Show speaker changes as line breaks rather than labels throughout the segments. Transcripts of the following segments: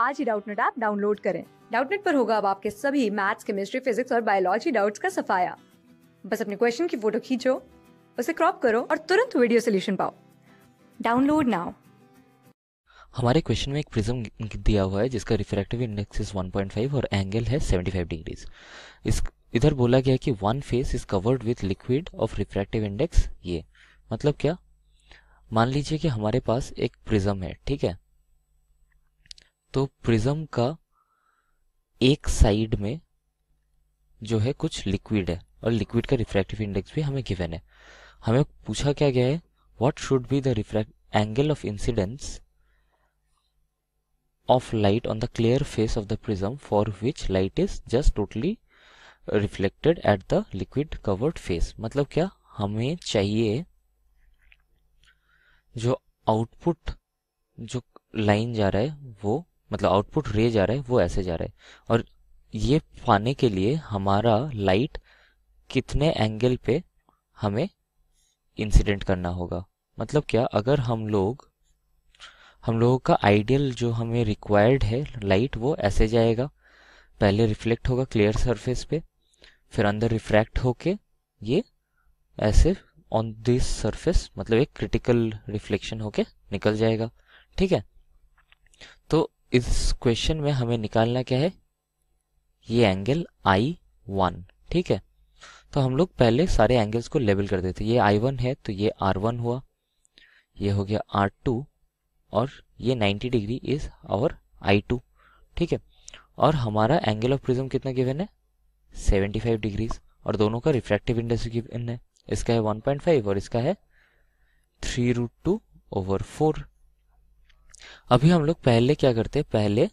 आज ही Doubtnut app download करें डाउटनेट पर होगा अब आपके सभी मैथ्स केमिस्ट्री फिजिक्स और बायोलॉजी डाउट्स का सफाया बस अपने क्वेश्चन की फोटो खींचो उसे क्रॉप करो और तुरंत वीडियो सोल्यूशन पाओ डाउनलोड नाउ
हमारे क्वेश्चन में एक प्रिज्म दिया हुआ है जिसका रिफ्रैक्टिव इंडेक्स इज 1.5 और एंगल है 75 डिग्रीज इस इधर बोला गया कि one face is covered with liquid of refractive index ये मतलब क्या मान लीजिए कि हमारे पास एक प्रिज्म है ठीक है तो प्रिज्म का एक साइड में जो है कुछ लिक्विड है और लिक्विड का रिफ्रैक्टिव इंडेक्स भी हमें गिवन है हमें पूछा क्या गया है what should be the refract angle of incidence of light on the clear face of the prism for which light is just totally reflected at the liquid covered face मतलब क्या हमें चाहिए जो आउटपुट जो लाइन जा रहा है वो मतलब आउटपुट रे जा रहा है वो ऐसे जा रहा है और ये पाने के लिए हमारा लाइट कितने एंगल पे हमें इंसिडेंट करना होगा मतलब क्या अगर हम लोग हम लोगों का आइडियल जो हमें रिक्वायर्ड है लाइट वो ऐसे जाएगा पहले रिफ्लेक्ट होगा क्लियर सरफेस पे फिर अंदर रिफ्रैक्ट होके ये ऐसे ऑन दिस सरफेस मतलब एक क्रिटिकल रिफ्लेक्शन होके निकल जाएगा ठीक है इस क्वेश्चन में हमें निकालना क्या है ये एंगल आई वन ठीक है तो हम लोग पहले सारे एंगल्स को लेबल कर देते ये आई वन है तो ये आर वन हुआ ये हो गया आर टू और ये 90 degree is our I two ठीक है और हमारा एंगल ऑफ प्रिज्म कितना गिवन है 75 डिग्रीज और दोनों का रिफ्रैक्टिव इंडेक्स गिवन है इसका है 1.5 और इसका है three root two over four अभी हम लोग पहले क्या करते पहले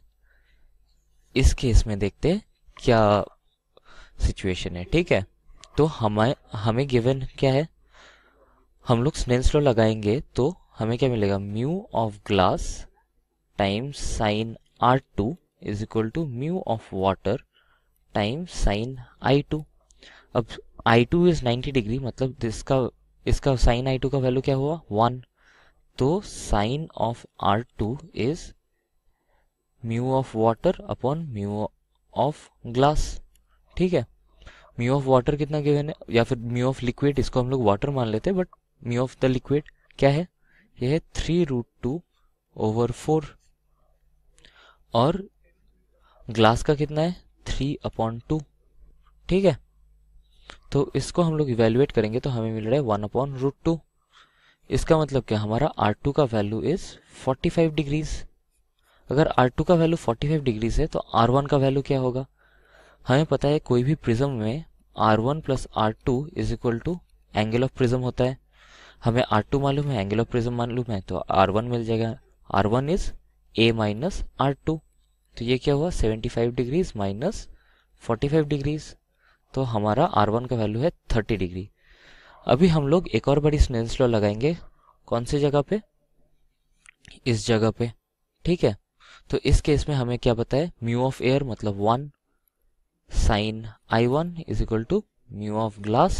इस केस में देखते क्या सिचुएशन है ठीक है तो हमें हमें गिवन क्या है हम लोग स्नेल्स लो लगाएंगे तो हमें क्या मिलेगा mu of glass time sine R two is equal to mu of water time sine I two अब I two is ninety degree मतलब इसका इसका साइन आई टू का वैल्यू क्या हुआ वन तो sine of R two is mu of water upon mu of glass ठीक है म्यू ऑफ वाटर कितना गिवन है या फिर म्यू ऑफ लिक्विड इसको हम लोग वाटर मान लेते हैं but mu of the liquid क्या है यह है three root two over four और ग्लास का कितना है थ्री अपॉन टू ठीक है तो इसको हम लोग इवेल्युएट करेंगे तो हमें मिल रहा है वन अपॉन रूट टू इसका मतलब क्या हमारा R2 का वैल्यू इज 45 डिग्रीज अगर R2 का वैल्यू 45 डिग्रीज है तो R1 का वैल्यू क्या होगा हमें पता है कोई भी प्रिज्म में R1 one plus R two is equal to angle of prism होता है हमें R2 मालूम है एंगल ऑफ प्रिज्म मालूम है तो R1 मिल जाएगा R1 one is A minus R two तो ये क्या हुआ 75 डिग्रीज माइनस फोर्टी डिग्रीज तो हमारा R1 का वैल्यू है 30 डिग्री अभी हम लोग एक और बड़ी स्नेल्स लॉ लगाएंगे कौन सी जगह पे इस जगह पे ठीक है तो इस केस में हमें क्या पता है म्यू ऑफ एयर मतलब one sine I one is equal to mu of glass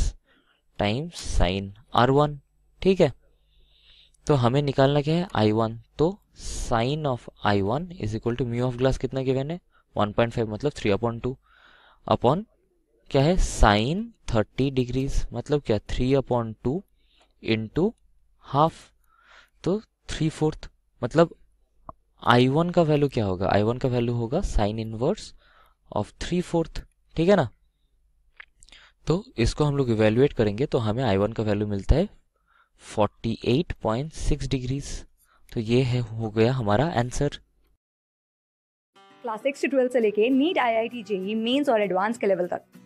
times sine R one ठीक है तो हमें निकालना क्या है आई वन तो sine of I one is equal to mu of glass कितना वन है 1.5 मतलब 3 अपॉन टू अपॉन क्या है साइन थर्टी डिग्रीज मतलब क्या three upon two into half तो थ्री फोर्थ मतलब आई वन का वैल्यू क्या होगा आई वन का वैल्यू होगा sine inverse of three fourth ठीक है ना तो इसको हम लोग इवेल्युएट करेंगे तो हमें आई वन का वैल्यू मिलता है 48.6 डिग्रीज तो ये है हो गया हमारा आंसर
क्लास सिक्स से ट्वेल्थ से लेके NEET I I T JEE mains और एडवांस के लेवल तक